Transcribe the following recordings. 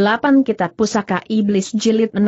8 Kitab Pusaka Iblis Jilid 6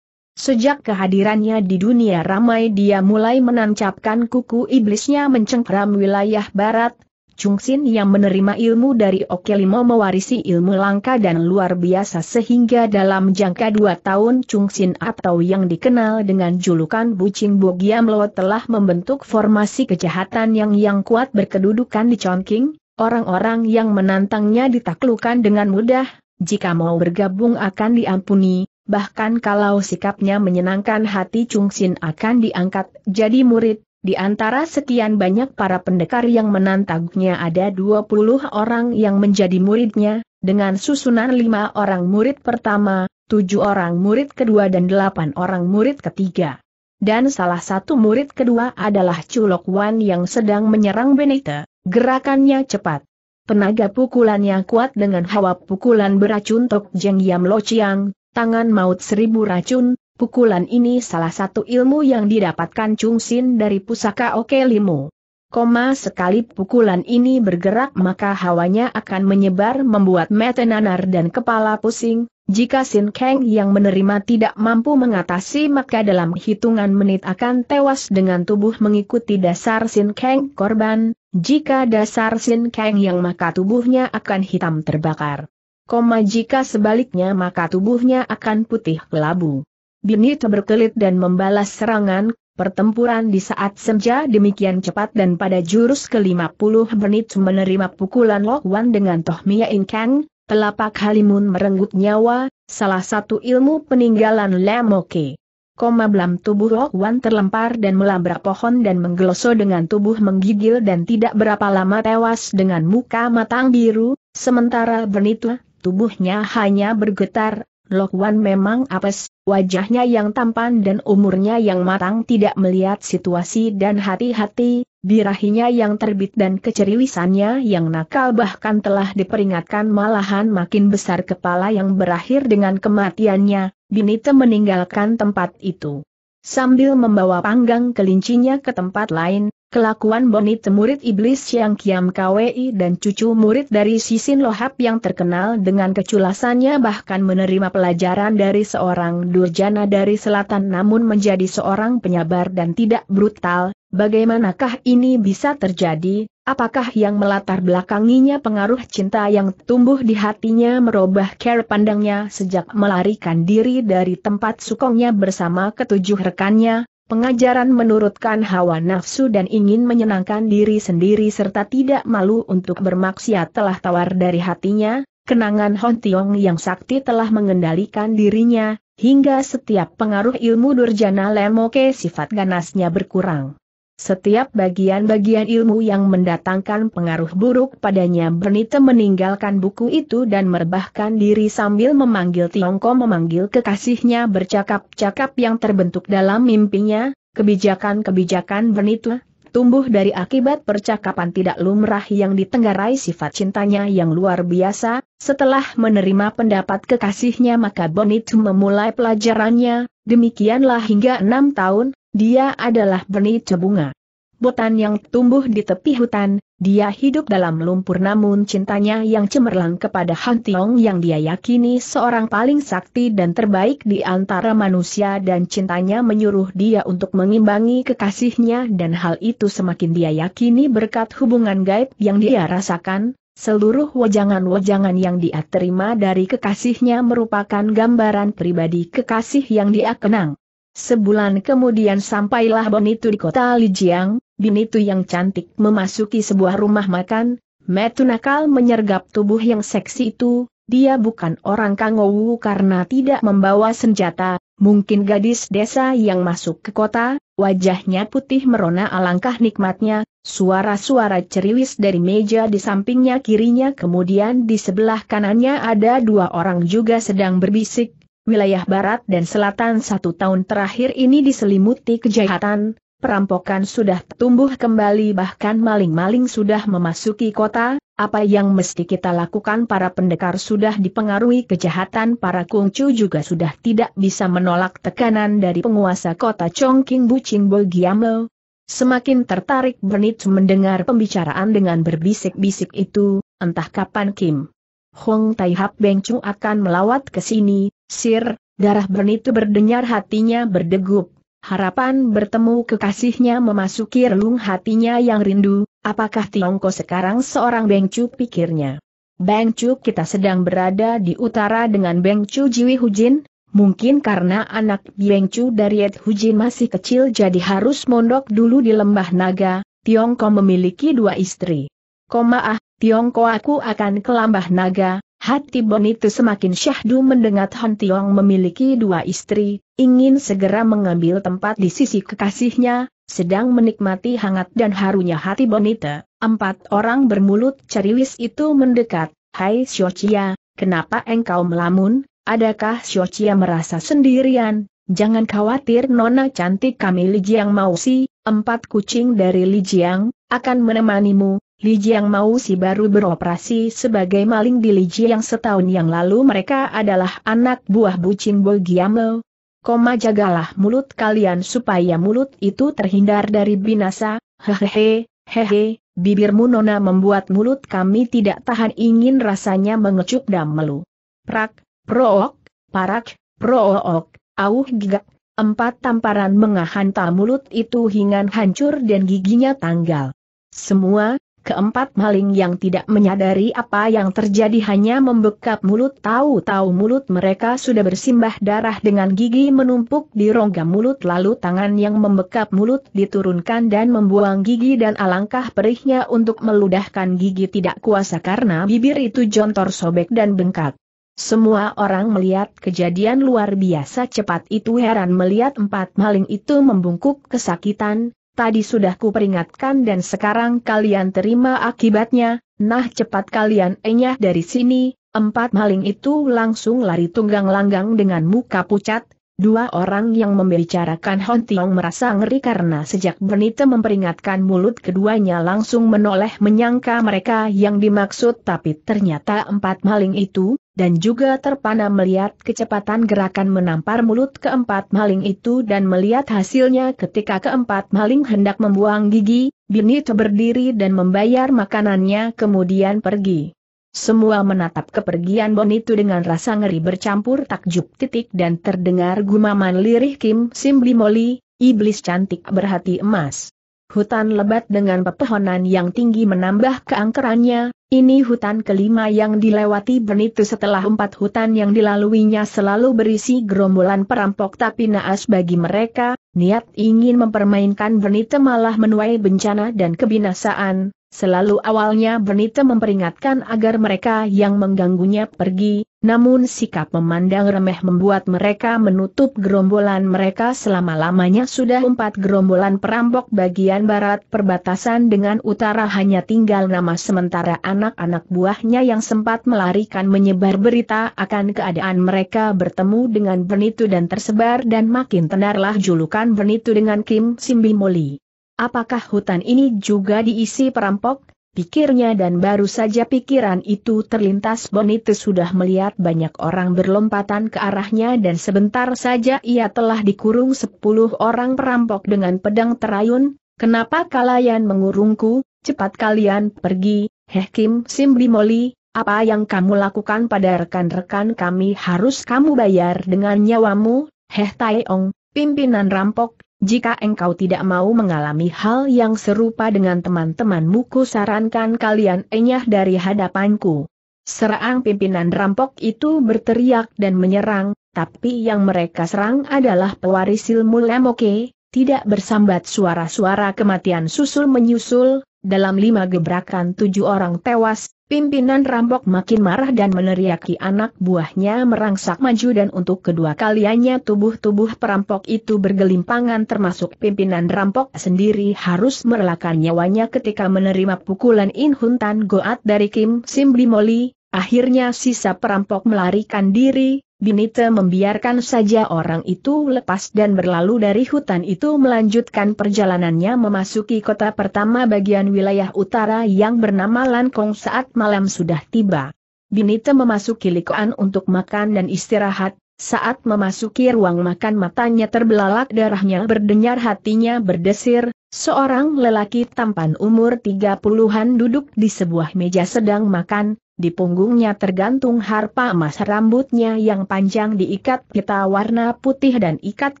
Sejak kehadirannya di dunia ramai dia mulai menancapkan kuku iblisnya mencengkram wilayah barat, Chung Sin yang menerima ilmu dari Okelimo mewarisi ilmu langka dan luar biasa sehingga dalam jangka dua tahun Chung Sin atau yang dikenal dengan julukan Bucing Bogiamlo telah membentuk formasi kejahatan yang yang kuat berkedudukan di Chongqing, orang-orang yang menantangnya ditaklukan dengan mudah, jika mau bergabung akan diampuni, bahkan kalau sikapnya menyenangkan hati Chung Sin akan diangkat jadi murid, di antara sekian banyak para pendekar yang menantangnya ada 20 orang yang menjadi muridnya, dengan susunan 5 orang murid pertama, 7 orang murid kedua dan 8 orang murid ketiga. Dan salah satu murid kedua adalah Chulok Wan yang sedang menyerang Benita. gerakannya cepat. Penaga pukulannya kuat dengan hawa pukulan beracun Tok Jeng Yam Lo Chiang, tangan maut seribu racun, pukulan ini salah satu ilmu yang didapatkan Chung Sin dari pusaka Oke Limo. Koma sekali pukulan ini bergerak maka hawanya akan menyebar membuat mata nanar dan kepala pusing, jika Sin Kang yang menerima tidak mampu mengatasi maka dalam hitungan menit akan tewas dengan tubuh mengikuti dasar Sin Kang korban, jika dasar Sin Kang yang maka tubuhnya akan hitam terbakar. Koma jika sebaliknya maka tubuhnya akan putih kelabu. Binita berkelit dan membalas serangan, pertempuran di saat senja demikian cepat dan pada jurus ke-50 Benit menerima pukulan Lo Wan dengan Toh Mia In Kang, telapak Halimun merenggut nyawa, salah satu ilmu peninggalan Lemoke. Koma belam tubuh Wan terlempar dan melabrak pohon dan menggeloso dengan tubuh menggigil dan tidak berapa lama tewas dengan muka matang biru, sementara Bernita, tubuhnya hanya bergetar, Lokwan memang apes, wajahnya yang tampan dan umurnya yang matang tidak melihat situasi dan hati-hati, birahinya yang terbit dan keceriwisannya yang nakal bahkan telah diperingatkan malahan makin besar kepala yang berakhir dengan kematiannya, Binita meninggalkan tempat itu. Sambil membawa panggang kelincinya ke tempat lain, kelakuan Bonita murid iblis Yang Kiam Kwi dan cucu murid dari Sisin Lohap yang terkenal dengan keculasannya bahkan menerima pelajaran dari seorang durjana dari selatan namun menjadi seorang penyabar dan tidak brutal, bagaimanakah ini bisa terjadi, Apakah yang melatar belakanginya pengaruh cinta yang tumbuh di hatinya merubah cara pandangnya sejak melarikan diri dari tempat sukongnya bersama ketujuh rekannya? Pengajaran menurutkan hawa nafsu dan ingin menyenangkan diri sendiri serta tidak malu untuk bermaksiat telah tawar dari hatinya, kenangan Hon Tiong yang sakti telah mengendalikan dirinya, hingga setiap pengaruh ilmu Durjana Lemoke sifat ganasnya berkurang. Setiap bagian-bagian ilmu yang mendatangkan pengaruh buruk padanya Bernita meninggalkan buku itu dan merebahkan diri sambil memanggil Tiongko memanggil kekasihnya bercakap-cakap yang terbentuk dalam mimpinya, kebijakan-kebijakan Bernita tumbuh dari akibat percakapan tidak lumrah yang ditenggarai sifat cintanya yang luar biasa, setelah menerima pendapat kekasihnya maka Bernita memulai pelajarannya, demikianlah hingga enam tahun, dia adalah benih cebunga. Botan yang tumbuh di tepi hutan, dia hidup dalam lumpur namun cintanya yang cemerlang kepada Han Tiong yang dia yakini seorang paling sakti dan terbaik di antara manusia dan cintanya menyuruh dia untuk mengimbangi kekasihnya dan hal itu semakin dia yakini berkat hubungan gaib yang dia rasakan, Seluruh wajangan-wajangan yang dia terima dari kekasihnya merupakan gambaran pribadi kekasih yang dia kenang. Sebulan kemudian sampailah Bonitu di kota Lijiang, Binitu yang cantik memasuki sebuah rumah makan, Metu nakal menyergap tubuh yang seksi itu, dia bukan orang Kangowu karena tidak membawa senjata, mungkin gadis desa yang masuk ke kota, wajahnya putih merona alangkah nikmatnya, suara-suara ceriwis dari meja di sampingnya kirinya kemudian di sebelah kanannya ada dua orang juga sedang berbisik, wilayah barat dan selatan satu tahun terakhir ini diselimuti kejahatan, perampokan sudah tumbuh kembali bahkan maling-maling sudah memasuki kota, apa yang mesti kita lakukan para pendekar sudah dipengaruhi kejahatan para kungcu juga sudah tidak bisa menolak tekanan dari penguasa kota Chongqing Bucing Bogiamlo. Semakin tertarik Bernit mendengar pembicaraan dengan berbisik-bisik itu, entah kapan Kim. Hong Tai Hap akan melawat ke sini, sir, darah bernitu berdenyar hatinya berdegup. Harapan bertemu kekasihnya memasuki relung hatinya yang rindu, apakah Tiongko sekarang seorang Bengcu pikirnya. Bengcu kita sedang berada di utara dengan Bengcu Jiwi Hujin, mungkin karena anak Bengcu dari Ed Hujin masih kecil jadi harus mondok dulu di lembah naga, Tiongko memiliki dua istri. Koma ah, Tiongkok aku akan kelambah naga, hati Bon itu semakin syahdu mendengar Han Tiong memiliki dua istri, ingin segera mengambil tempat di sisi kekasihnya, sedang menikmati hangat dan harunya hati Bonita. Empat orang bermulut ceriwis itu mendekat, Hai Xiochia, kenapa engkau melamun, adakah Xiochia merasa sendirian, Jangan khawatir nona cantik kami Lijiang Mausi, empat kucing dari Lijiang, akan menemanimu, Li Jiang Mau si baru beroperasi sebagai maling di Li Jiang setahun yang lalu mereka adalah anak buah bucin Bo Giamo. Koma jagalah mulut kalian supaya mulut itu terhindar dari binasa, hehehe, hehe, bibirmu nona membuat mulut kami tidak tahan ingin rasanya mengecup dan melu. Prak, prook, parak, prook, auh giga, empat tamparan menghantam mulut itu hingga hancur dan giginya tanggal. Semua, Keempat maling yang tidak menyadari apa yang terjadi hanya membekap mulut tahu-tahu mulut mereka sudah bersimbah darah dengan gigi menumpuk di rongga mulut lalu tangan yang membekap mulut diturunkan dan membuang gigi dan alangkah perihnya untuk meludahkan gigi tidak kuasa karena bibir itu jontor sobek dan bengkak. Semua orang melihat kejadian luar biasa cepat itu heran melihat empat maling itu membungkuk kesakitan, tadi sudah kuperingatkan dan sekarang kalian terima akibatnya, nah cepat kalian enyah dari sini, empat maling itu langsung lari tunggang-langgang dengan muka pucat, Dua orang yang membicarakan Hon Tiong merasa ngeri karena sejak Bernita memperingatkan mulut keduanya langsung menoleh menyangka mereka yang dimaksud tapi ternyata empat maling itu, dan juga terpana melihat kecepatan gerakan menampar mulut keempat maling itu dan melihat hasilnya ketika keempat maling hendak membuang gigi, Binito berdiri dan membayar makanannya kemudian pergi. Semua menatap kepergian Bonito dengan rasa ngeri bercampur takjub titik dan terdengar gumaman lirih Kim Simbli Moli, iblis cantik berhati emas. Hutan lebat dengan pepohonan yang tinggi menambah keangkerannya, ini hutan kelima yang dilewati Benitu setelah empat hutan yang dilaluinya selalu berisi gerombolan perampok tapi naas bagi mereka, niat ingin mempermainkan Benitu malah menuai bencana dan kebinasaan, Selalu awalnya Bernita memperingatkan agar mereka yang mengganggunya pergi, namun sikap memandang remeh membuat mereka menutup gerombolan mereka selama-lamanya sudah empat gerombolan perampok bagian barat perbatasan dengan utara hanya tinggal nama sementara anak-anak buahnya yang sempat melarikan menyebar berita akan keadaan mereka bertemu dengan Bernitu dan tersebar dan makin tenarlah julukan Bernitu dengan Kim Simbi Moli. Apakah hutan ini juga diisi perampok? Pikirnya dan baru saja pikiran itu terlintas Bonite sudah melihat banyak orang berlompatan ke arahnya dan sebentar saja ia telah dikurung sepuluh orang perampok dengan pedang terayun, kenapa kalian mengurungku, cepat kalian pergi, Heh Kim Moli, apa yang kamu lakukan pada rekan-rekan kami harus kamu bayar dengan nyawamu, Heh Taeong, pimpinan rampok jika engkau tidak mau mengalami hal yang serupa dengan teman-temanmu ku sarankan kalian enyah dari hadapanku. Serang pimpinan rampok itu berteriak dan menyerang, tapi yang mereka serang adalah pewaris ilmu Lemoke, tidak bersambat suara-suara kematian susul menyusul, dalam lima gebrakan tujuh orang tewas, pimpinan rampok makin marah dan meneriaki anak buahnya merangsak maju dan untuk kedua kalinya tubuh-tubuh perampok itu bergelimpangan termasuk pimpinan rampok sendiri harus merelakan nyawanya ketika menerima pukulan Inhuntan Goat dari Kim Simbli Molly. Akhirnya sisa perampok melarikan diri, Binite membiarkan saja orang itu lepas dan berlalu dari hutan itu melanjutkan perjalanannya memasuki kota pertama bagian wilayah utara yang bernama Lankong saat malam sudah tiba. Binite memasuki likoan untuk makan dan istirahat, saat memasuki ruang makan matanya terbelalak darahnya berdenyar hatinya berdesir, seorang lelaki tampan umur 30-an duduk di sebuah meja sedang makan, di punggungnya tergantung harpa emas rambutnya yang panjang diikat pita warna putih dan ikat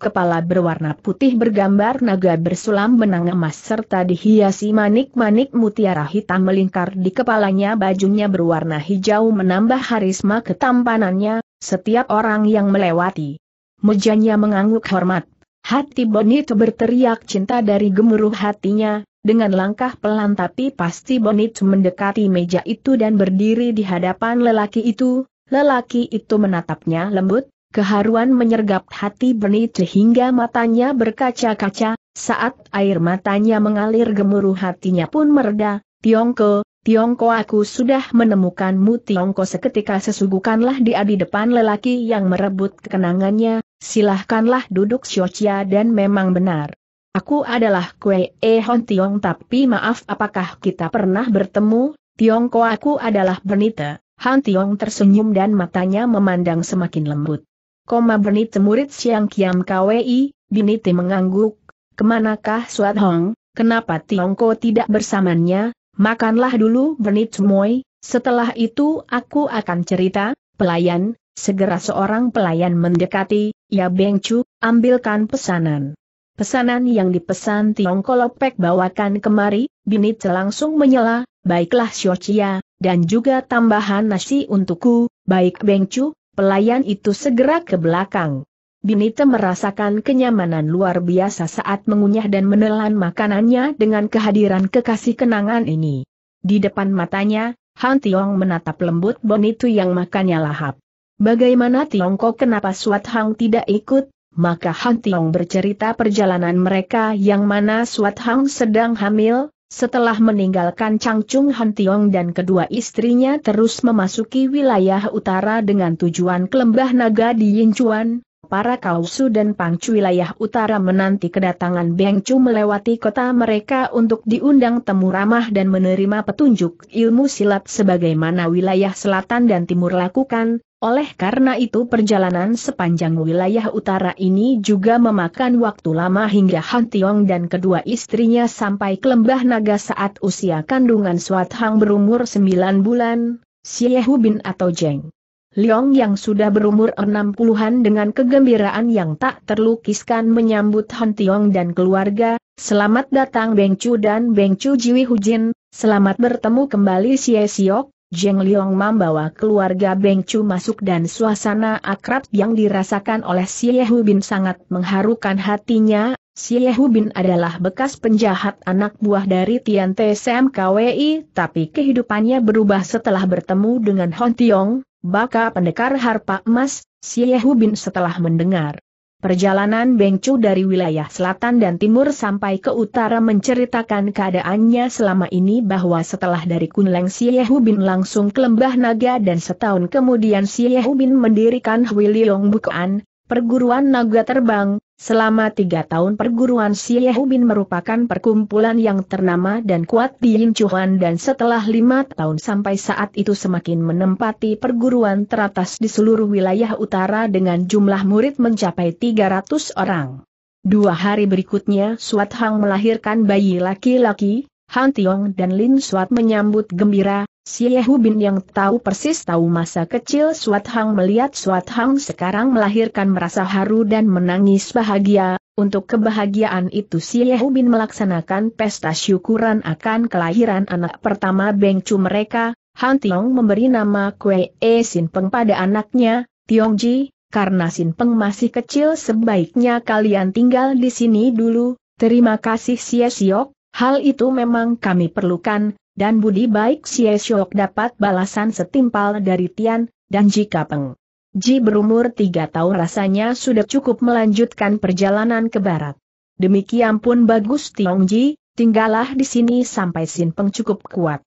kepala berwarna putih bergambar naga bersulam benang emas serta dihiasi manik-manik mutiara hitam melingkar di kepalanya bajunya berwarna hijau menambah harisma ketampanannya, setiap orang yang melewati. Mejanya mengangguk hormat. Hati Bonito berteriak cinta dari gemuruh hatinya, dengan langkah pelan tapi pasti Bonit mendekati meja itu dan berdiri di hadapan lelaki itu, lelaki itu menatapnya lembut, keharuan menyergap hati Bonit hingga matanya berkaca-kaca, saat air matanya mengalir gemuruh hatinya pun mereda, Tiongko, Tiongko aku sudah menemukanmu Tiongko seketika sesuguhkanlah dia di depan lelaki yang merebut kenangannya. silahkanlah duduk Xiochia dan memang benar. Aku adalah Kue E Hon Tiong tapi maaf apakah kita pernah bertemu, Tiongko, aku adalah Bernita. Han Tiong tersenyum dan matanya memandang semakin lembut. Koma Benita murid Siang Kiam Kwi, Benita mengangguk. Kemanakah Suat Hong, kenapa Tiongko tidak bersamanya, makanlah dulu Bernita Moi, setelah itu aku akan cerita, pelayan, segera seorang pelayan mendekati, ya Beng Chu, ambilkan pesanan. Pesanan yang dipesan Tiong Kolopek bawakan kemari, Binice langsung menyela, baiklah Xiaochia, dan juga tambahan nasi untukku, baik Bengcu, pelayan itu segera ke belakang. Binite merasakan kenyamanan luar biasa saat mengunyah dan menelan makanannya dengan kehadiran kekasih kenangan ini. Di depan matanya, Han Tiong menatap lembut Bonitu yang makannya lahap. Bagaimana Tiongkok kenapa Suat Hang tidak ikut, maka Han Tiong bercerita perjalanan mereka yang mana Suat Hang sedang hamil, setelah meninggalkan Changchung Han Tiong dan kedua istrinya terus memasuki wilayah utara dengan tujuan ke Lembah Naga di Yinchuan, para Kausu dan Pangcu wilayah utara menanti kedatangan Beng melewati kota mereka untuk diundang temu ramah dan menerima petunjuk ilmu silat sebagaimana wilayah selatan dan timur lakukan, oleh karena itu perjalanan sepanjang wilayah utara ini juga memakan waktu lama hingga Han Tiong dan kedua istrinya sampai ke lembah naga saat usia kandungan Suat Hang berumur 9 bulan, Xie Bin atau Jeng. Liong yang sudah berumur enam puluhan dengan kegembiraan yang tak terlukiskan menyambut Han Tiong dan keluarga, selamat datang Beng Chu dan Beng Chu Jiwi Hujin, selamat bertemu kembali Xie Siok, Jeng Leong membawa keluarga Beng Chu masuk dan suasana akrab yang dirasakan oleh Xie Hu Bin sangat mengharukan hatinya, Xie Hu Bin adalah bekas penjahat anak buah dari Tian T. KWI tapi kehidupannya berubah setelah bertemu dengan Han Tiong, Baka pendekar harpa emas, Siehu bin setelah mendengar. Perjalanan Bengcu dari wilayah selatan dan timur sampai ke utara menceritakan keadaannya selama ini bahwa setelah dari Kunleng Siehu bin langsung ke Lembah Naga dan setahun kemudian Siehu bin mendirikan Hwiliong Bukuan, perguruan naga terbang, Selama tiga tahun perguruan Ubin merupakan perkumpulan yang ternama dan kuat di Yinchuan dan setelah lima tahun sampai saat itu semakin menempati perguruan teratas di seluruh wilayah utara dengan jumlah murid mencapai 300 orang. Dua hari berikutnya Suat Hang melahirkan bayi laki-laki, Han Tiong dan Lin Suat menyambut gembira, Si Yehu Bin yang tahu persis tahu masa kecil Suat Hang melihat Suat Hang sekarang melahirkan merasa haru dan menangis bahagia, untuk kebahagiaan itu si Yehu Bin melaksanakan pesta syukuran akan kelahiran anak pertama Beng mereka, Han Tiong memberi nama Kue E Sin Peng pada anaknya, Tiong Ji, karena Sin Peng masih kecil sebaiknya kalian tinggal di sini dulu, terima kasih Sia Siok, hal itu memang kami perlukan, dan budi baik Xie Shok dapat balasan setimpal dari Tian, dan jika Peng Ji berumur tiga tahun rasanya sudah cukup melanjutkan perjalanan ke barat. Demikian pun bagus Tiong Ji, tinggallah di sini sampai Sin Peng cukup kuat.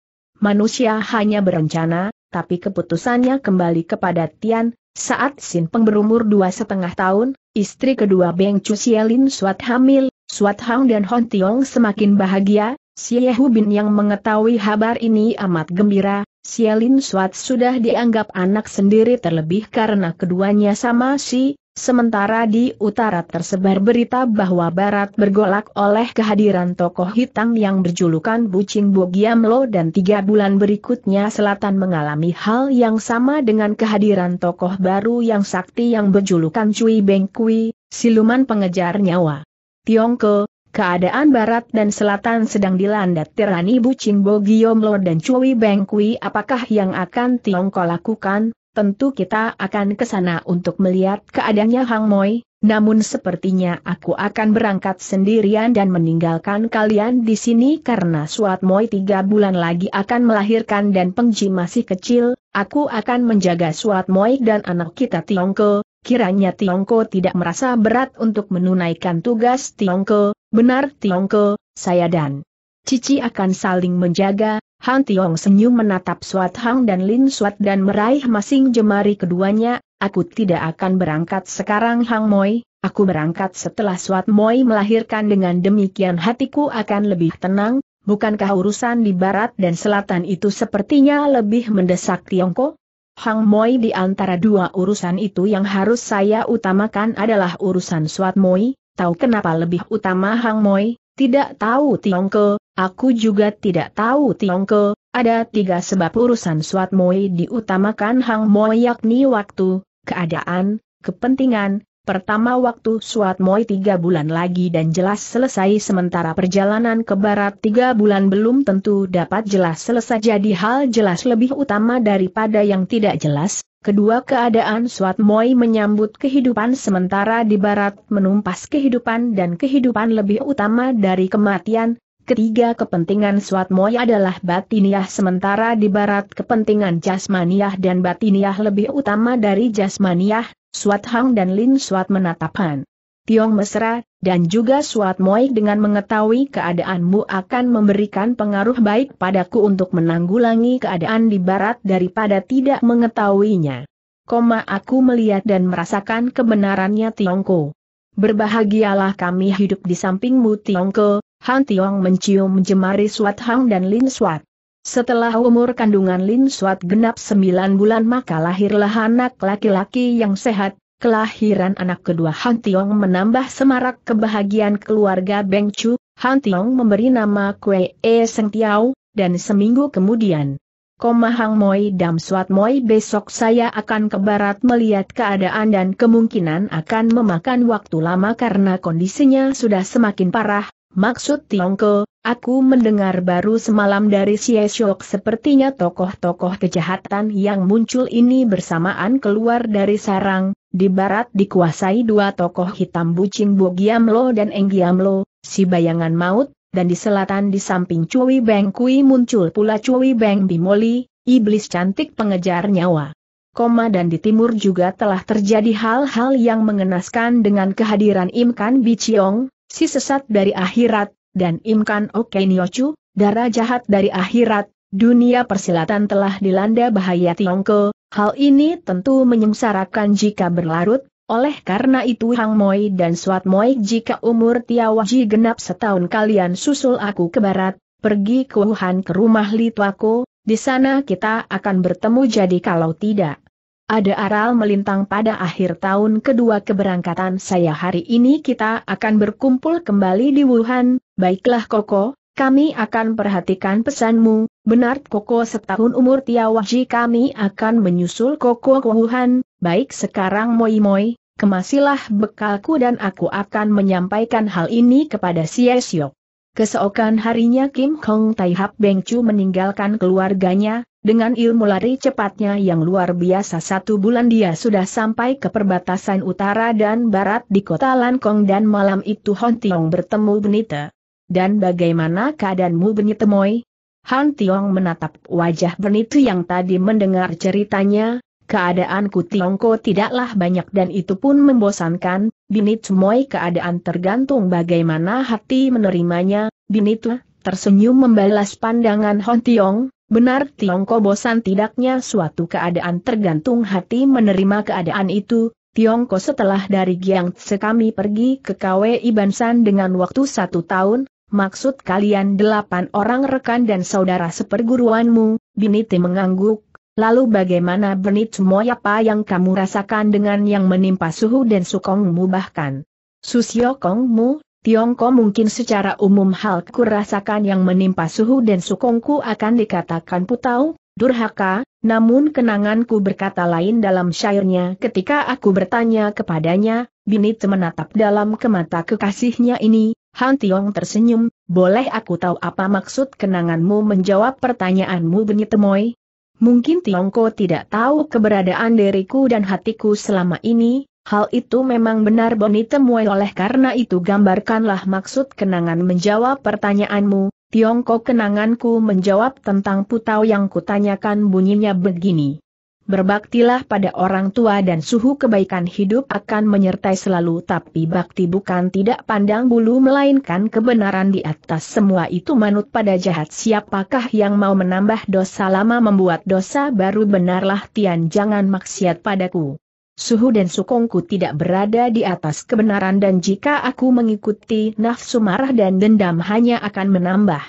Manusia hanya berencana, tapi keputusannya kembali kepada Tian, saat Sin Peng berumur dua setengah tahun, istri kedua Beng Chu Sielin Suat hamil, Suat Hang dan Hon Tiong semakin bahagia, Siehu Bin yang mengetahui kabar ini amat gembira, Sialin Suat sudah dianggap anak sendiri terlebih karena keduanya sama si, sementara di utara tersebar berita bahwa barat bergolak oleh kehadiran tokoh hitam yang berjulukan Bucing Bogiamlo dan tiga bulan berikutnya selatan mengalami hal yang sama dengan kehadiran tokoh baru yang sakti yang berjulukan Cui Bengkui, siluman pengejar nyawa. Tiongko, keadaan barat dan selatan sedang dilanda tirani Bucing Bo Giomlo dan Chui Beng apakah yang akan Tiongkok lakukan, tentu kita akan ke sana untuk melihat keadaannya Hang Moi, namun sepertinya aku akan berangkat sendirian dan meninggalkan kalian di sini karena Suat Moi tiga bulan lagi akan melahirkan dan Pengji masih kecil, aku akan menjaga Suat Moi dan anak kita Tiongkok, Kiranya Tiongko tidak merasa berat untuk menunaikan tugas Tiongko, Benar Tiongko, saya dan Cici akan saling menjaga, Han Tiong senyum menatap Suat Hang dan Lin Suat dan meraih masing jemari keduanya, aku tidak akan berangkat sekarang Hang Moi, aku berangkat setelah Suat Moi melahirkan dengan demikian hatiku akan lebih tenang, bukankah urusan di barat dan selatan itu sepertinya lebih mendesak Tiongkok? Hang Moi di antara dua urusan itu yang harus saya utamakan adalah urusan Suat Moi, tahu kenapa lebih utama Hang Moi, tidak tahu Tiongko, aku juga tidak tahu Tiongko, ada tiga sebab urusan Suat Moi diutamakan Hang Moi yakni waktu, keadaan, kepentingan, Pertama waktu Suat Moi tiga bulan lagi dan jelas selesai sementara perjalanan ke barat tiga bulan belum tentu dapat jelas selesai jadi hal jelas lebih utama daripada yang tidak jelas. Kedua keadaan Suat Moi menyambut kehidupan sementara di barat menumpas kehidupan dan kehidupan lebih utama dari kematian, Ketiga kepentingan Swatmoy adalah batiniah sementara di barat kepentingan jasmaniah dan batiniah lebih utama dari jasmaniah, Swat Hang dan Lin Swat menatapan. Tiong mesra, dan juga Swatmoy dengan mengetahui keadaanmu akan memberikan pengaruh baik padaku untuk menanggulangi keadaan di barat daripada tidak mengetahuinya. Koma aku melihat dan merasakan kebenarannya Tiongko. Berbahagialah kami hidup di sampingmu Tiongko, Han Tiong mencium jemari Suat Hang dan Lin Suat. Setelah umur kandungan Lin Suat genap sembilan bulan maka lahirlah anak laki-laki yang sehat, kelahiran anak kedua Han Tiong menambah semarak kebahagiaan keluarga Beng Chu, Han Tiong memberi nama Kue E Seng Tiao, dan seminggu kemudian. Koma Hang Moi Dam Suat Moi besok saya akan ke barat melihat keadaan dan kemungkinan akan memakan waktu lama karena kondisinya sudah semakin parah, Maksud Tiongko, aku mendengar baru semalam dari Sieshok sepertinya tokoh-tokoh kejahatan yang muncul ini bersamaan keluar dari sarang, di barat dikuasai dua tokoh hitam bucing Bogiamlo dan Enggiamlo, si bayangan maut, dan di selatan di samping Cui Beng Kui muncul pula Cui Beng Bimoli, iblis cantik pengejar nyawa. Koma dan di timur juga telah terjadi hal-hal yang mengenaskan dengan kehadiran Imkan Biciong, si sesat dari akhirat, dan Imkan Okenyochu, darah jahat dari akhirat, dunia persilatan telah dilanda bahaya Tiongko, hal ini tentu menyengsarakan jika berlarut, oleh karena itu Hang Moi dan Suat Moi jika umur Tiawaji genap setahun kalian susul aku ke barat, pergi ke Wuhan ke rumah Litwako, di sana kita akan bertemu jadi kalau tidak. Ada aral melintang pada akhir tahun kedua keberangkatan saya hari ini kita akan berkumpul kembali di Wuhan, baiklah Koko, kami akan perhatikan pesanmu, benar Koko setahun umur Tiawaji kami akan menyusul Koko ke Wuhan, baik sekarang Moi Moi, kemasilah bekalku dan aku akan menyampaikan hal ini kepada Esyok. Keseokan harinya Kim Kong Taihap Bengcu meninggalkan keluarganya, dengan ilmu lari cepatnya yang luar biasa satu bulan dia sudah sampai ke perbatasan utara dan barat di kota Lankong dan malam itu Han Tiong bertemu Benita. Dan bagaimana keadaanmu Benita Moy? Han Tiong menatap wajah Benita yang tadi mendengar ceritanya, keadaanku Tiongko tidaklah banyak dan itu pun membosankan, Benita Moy keadaan tergantung bagaimana hati menerimanya, Benita tersenyum membalas pandangan Han Tiong, Benar Tiongkok bosan tidaknya suatu keadaan tergantung hati menerima keadaan itu, Tiongkok setelah dari Tse kami pergi ke KW Ibansan dengan waktu satu tahun, maksud kalian delapan orang rekan dan saudara seperguruanmu, Biniti mengangguk, lalu bagaimana Benit semua apa yang kamu rasakan dengan yang menimpa Suhu dan Sukongmu bahkan? Susyokongmu, Tiongkok mungkin secara umum hal kurasakan yang menimpa suhu dan sukongku akan dikatakan putau, durhaka, namun kenanganku berkata lain dalam syairnya ketika aku bertanya kepadanya, Binit menatap dalam ke kekasihnya ini, Han Tiong tersenyum, boleh aku tahu apa maksud kenanganmu menjawab pertanyaanmu Binit Moy? Mungkin Tiongko tidak tahu keberadaan diriku dan hatiku selama ini, Hal itu memang benar Boni temui oleh karena itu gambarkanlah maksud kenangan menjawab pertanyaanmu, Tiongkok kenanganku menjawab tentang putau yang kutanyakan bunyinya begini. Berbaktilah pada orang tua dan suhu kebaikan hidup akan menyertai selalu tapi bakti bukan tidak pandang bulu melainkan kebenaran di atas semua itu manut pada jahat siapakah yang mau menambah dosa lama membuat dosa baru benarlah Tian jangan maksiat padaku. Suhu dan sukongku tidak berada di atas kebenaran dan jika aku mengikuti nafsu marah dan dendam hanya akan menambah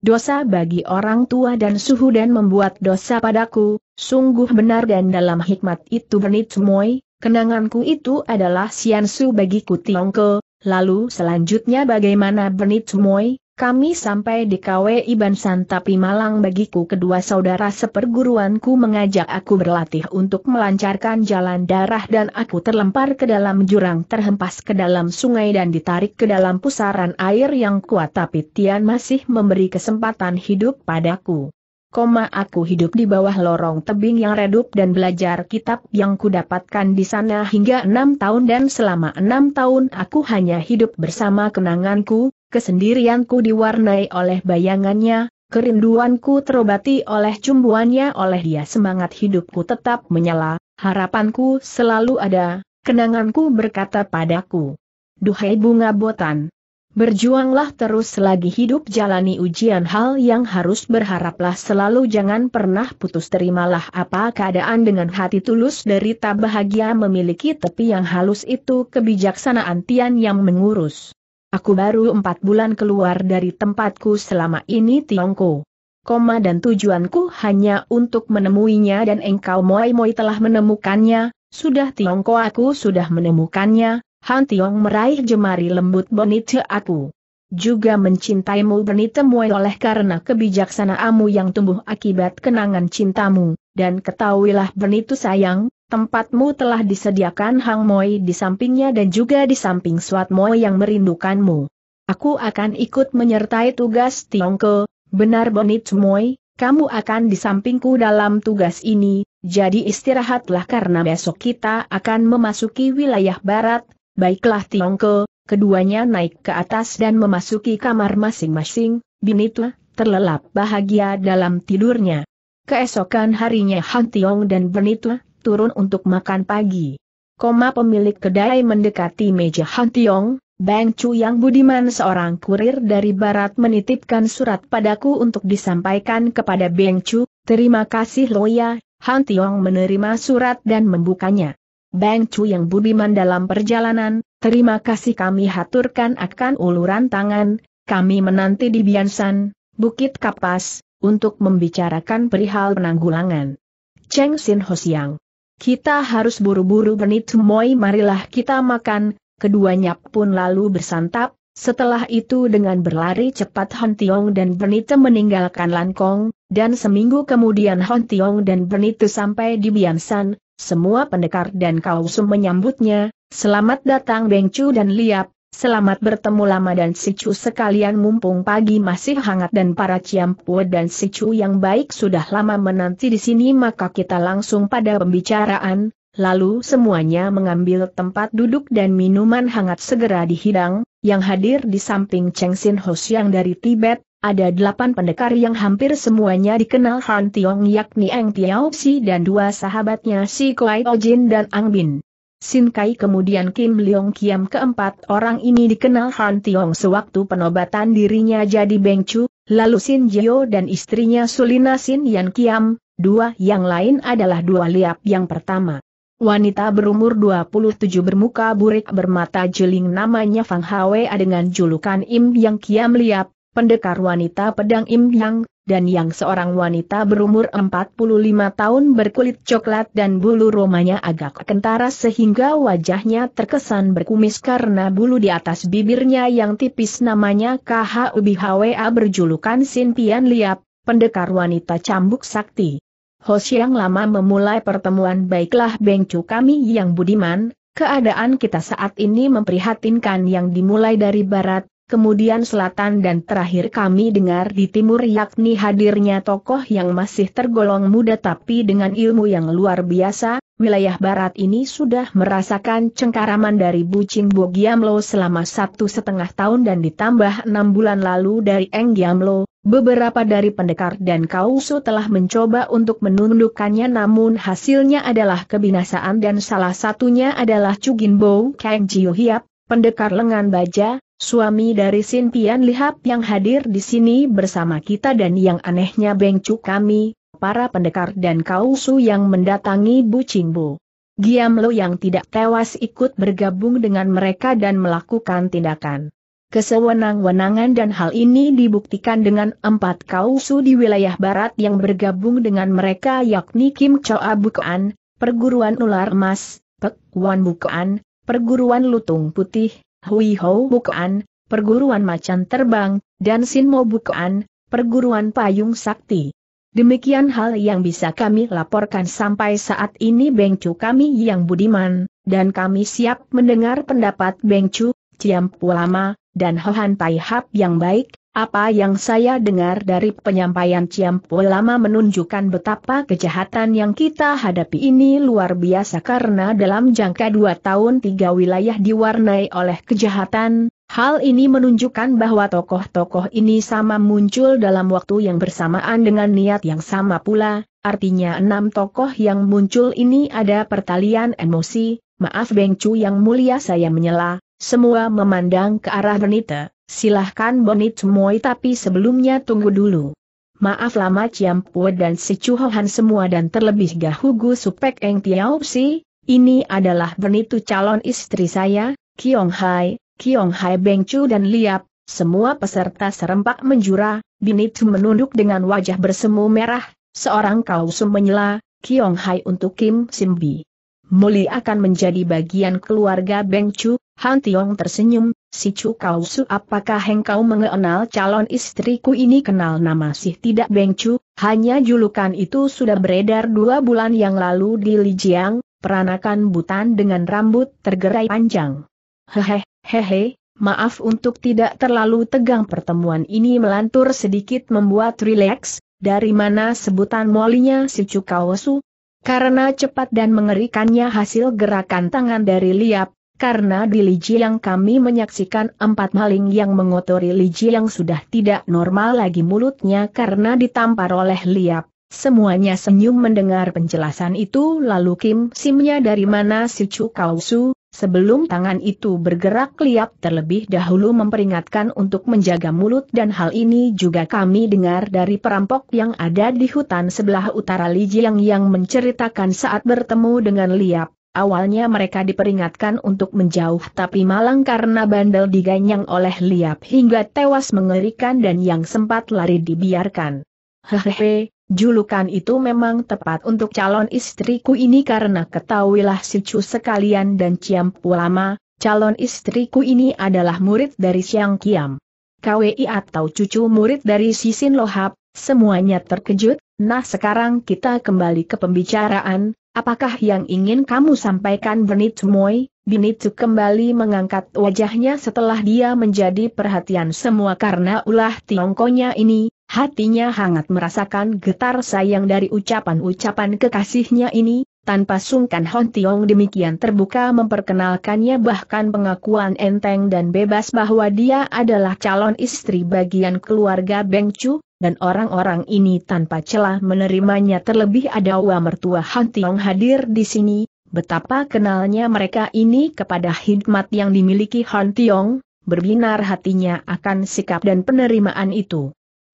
dosa bagi orang tua dan suhu dan membuat dosa padaku, sungguh benar dan dalam hikmat itu bernit semoy, kenanganku itu adalah siansu bagiku tiongko, lalu selanjutnya bagaimana bernit semoy, kami sampai di KWI Iban tapi malang bagiku kedua saudara seperguruanku mengajak aku berlatih untuk melancarkan jalan darah dan aku terlempar ke dalam jurang terhempas ke dalam sungai dan ditarik ke dalam pusaran air yang kuat tapi Tian masih memberi kesempatan hidup padaku koma aku hidup di bawah lorong tebing yang redup dan belajar kitab yang kudapatkan di sana hingga enam tahun dan selama enam tahun aku hanya hidup bersama kenanganku, kesendirianku diwarnai oleh bayangannya, kerinduanku terobati oleh cumbuannya oleh dia semangat hidupku tetap menyala, harapanku selalu ada, kenanganku berkata padaku. Duhai bunga botan, Berjuanglah terus selagi hidup jalani ujian hal yang harus berharaplah selalu jangan pernah putus terimalah apa keadaan dengan hati tulus dari tak bahagia memiliki tepi yang halus itu kebijaksanaan Tian yang mengurus. Aku baru empat bulan keluar dari tempatku selama ini Tiongko. Koma dan tujuanku hanya untuk menemuinya dan engkau Moi Moi telah menemukannya, sudah Tiongko aku sudah menemukannya, Han Tiong meraih jemari lembut bonite aku. Juga mencintaimu Bonite temui oleh karena kebijaksanaanmu yang tumbuh akibat kenangan cintamu, dan ketahuilah Bonite sayang, tempatmu telah disediakan Hang Moi di sampingnya dan juga di samping Suat Moi yang merindukanmu. Aku akan ikut menyertai tugas Tiongko, benar Bonite Moi, kamu akan di sampingku dalam tugas ini, jadi istirahatlah karena besok kita akan memasuki wilayah barat, Baiklah Tiongko, keduanya naik ke atas dan memasuki kamar masing-masing, Binitla, terlelap bahagia dalam tidurnya. Keesokan harinya Han Tiong dan Binitla, turun untuk makan pagi. Koma pemilik kedai mendekati meja Han Tiong, Bang Chu yang budiman seorang kurir dari barat menitipkan surat padaku untuk disampaikan kepada Bang Chu, terima kasih Loya, Han Tiong menerima surat dan membukanya. Bang Chu yang budiman dalam perjalanan, terima kasih kami haturkan akan uluran tangan, kami menanti di Biansan, Bukit Kapas, untuk membicarakan perihal penanggulangan. Cheng Sin Ho Siang. Kita harus buru-buru benit moi marilah kita makan, keduanya pun lalu bersantap, setelah itu dengan berlari cepat Han Tiong dan Bernite meninggalkan Lankong, dan seminggu kemudian Han Tiong dan Bernite sampai di Biansan, semua pendekar dan kausum menyambutnya, selamat datang Beng Chu dan Liap, selamat bertemu Lama dan Chu sekalian mumpung pagi masih hangat dan para Ciampue dan Chu yang baik sudah lama menanti di sini maka kita langsung pada pembicaraan, lalu semuanya mengambil tempat duduk dan minuman hangat segera dihidang, yang hadir di samping Cheng Sin Ho yang dari Tibet, ada delapan pendekar yang hampir semuanya dikenal Han Tiong yakni Eng Si dan dua sahabatnya Si Kuai Ojin dan Ang Bin. Sin Kai kemudian Kim Leong Kiam keempat orang ini dikenal Han Tiong sewaktu penobatan dirinya jadi Beng Chu, lalu Sin Jio dan istrinya Sulina Sin Yan Kiam, dua yang lain adalah dua liap yang pertama. Wanita berumur 27 bermuka burik bermata jeling namanya Fang Hwa dengan julukan Im Yang Kiam Liap, pendekar wanita pedang Im Yang, dan yang seorang wanita berumur 45 tahun berkulit coklat dan bulu romanya agak kentara sehingga wajahnya terkesan berkumis karena bulu di atas bibirnya yang tipis namanya KH Ubihwa berjulukan Sin Liap, pendekar wanita cambuk sakti. Hos yang lama memulai pertemuan baiklah Bengcu kami yang budiman, keadaan kita saat ini memprihatinkan yang dimulai dari barat, kemudian selatan dan terakhir kami dengar di timur yakni hadirnya tokoh yang masih tergolong muda tapi dengan ilmu yang luar biasa, wilayah barat ini sudah merasakan cengkaraman dari Bucin Bogiamlo selama satu setengah tahun dan ditambah enam bulan lalu dari Eng Giamlo, beberapa dari pendekar dan kausu telah mencoba untuk menundukkannya namun hasilnya adalah kebinasaan dan salah satunya adalah Cugin Bo Kang Jiu Hiap, pendekar lengan baja, Suami dari Sin Pian Lihap yang hadir di sini bersama kita dan yang anehnya bengcu kami, para pendekar dan kausu yang mendatangi Bu Bu. Giam Lo yang tidak tewas ikut bergabung dengan mereka dan melakukan tindakan kesewenang-wenangan dan hal ini dibuktikan dengan empat kausu di wilayah barat yang bergabung dengan mereka yakni Kim Choa Bukuan, Perguruan Ular Emas, Pek Wan Bukaan, Perguruan Lutung Putih, Hui Ho Bukuan, perguruan macan terbang, dan Sinmo Bukuan, perguruan payung sakti. Demikian hal yang bisa kami laporkan sampai saat ini Bengcu kami yang budiman, dan kami siap mendengar pendapat Bengcu, Ciam Pulama, dan Hohan Paihap yang baik, apa yang saya dengar dari penyampaian Ciampo lama menunjukkan betapa kejahatan yang kita hadapi ini luar biasa karena dalam jangka dua tahun tiga wilayah diwarnai oleh kejahatan, hal ini menunjukkan bahwa tokoh-tokoh ini sama muncul dalam waktu yang bersamaan dengan niat yang sama pula, artinya enam tokoh yang muncul ini ada pertalian emosi, maaf Bengcu yang mulia saya menyela, semua memandang ke arah Benita. silahkan Bonit Moi tapi sebelumnya tunggu dulu. Maaf lama Ciam Pue dan si Chuhohan semua dan terlebih Gahugu Supek Eng Tiao Si, ini adalah Bonitu calon istri saya, Kiong Hai, Kiong Hai Beng Chu dan Liap, semua peserta serempak menjura, Binitu menunduk dengan wajah bersemu merah, seorang kausum menyela, Kiong Hai untuk Kim Simbi. Moli akan menjadi bagian keluarga Beng Chu, Han Tiong tersenyum, si Chu Kau Su apakah engkau mengenal calon istriku ini kenal nama sih tidak Beng Chu, hanya julukan itu sudah beredar dua bulan yang lalu di Lijiang, peranakan butan dengan rambut tergerai panjang. Hehe, hehe, maaf untuk tidak terlalu tegang pertemuan ini melantur sedikit membuat rileks, dari mana sebutan molinya si Chu Kau Su, karena cepat dan mengerikannya hasil gerakan tangan dari Liap, karena di Liji yang kami menyaksikan empat maling yang mengotori Liji yang sudah tidak normal lagi mulutnya karena ditampar oleh Liap. Semuanya senyum mendengar penjelasan itu lalu Kim Simnya dari mana si Chu Kausu, Sebelum tangan itu bergerak liap terlebih dahulu memperingatkan untuk menjaga mulut dan hal ini juga kami dengar dari perampok yang ada di hutan sebelah utara Lijiang yang menceritakan saat bertemu dengan liap. Awalnya mereka diperingatkan untuk menjauh tapi malang karena bandel diganyang oleh liap hingga tewas mengerikan dan yang sempat lari dibiarkan. Hehehe, Julukan itu memang tepat untuk calon istriku ini karena ketahuilah si Chu sekalian dan Ciam Pulama, calon istriku ini adalah murid dari Siang Kiam. KWI atau cucu murid dari Sisin Lohap, semuanya terkejut, nah sekarang kita kembali ke pembicaraan, apakah yang ingin kamu sampaikan Benit Moy? Binitu kembali mengangkat wajahnya setelah dia menjadi perhatian semua karena ulah Tiongkonya ini, Hatinya hangat merasakan getar sayang dari ucapan-ucapan kekasihnya ini, tanpa sungkan Hon Tiong demikian terbuka memperkenalkannya bahkan pengakuan enteng dan bebas bahwa dia adalah calon istri bagian keluarga Beng Chu, dan orang-orang ini tanpa celah menerimanya terlebih ada wa mertua Hon Tiong hadir di sini, betapa kenalnya mereka ini kepada hikmat yang dimiliki Hon Tiong, berbinar hatinya akan sikap dan penerimaan itu.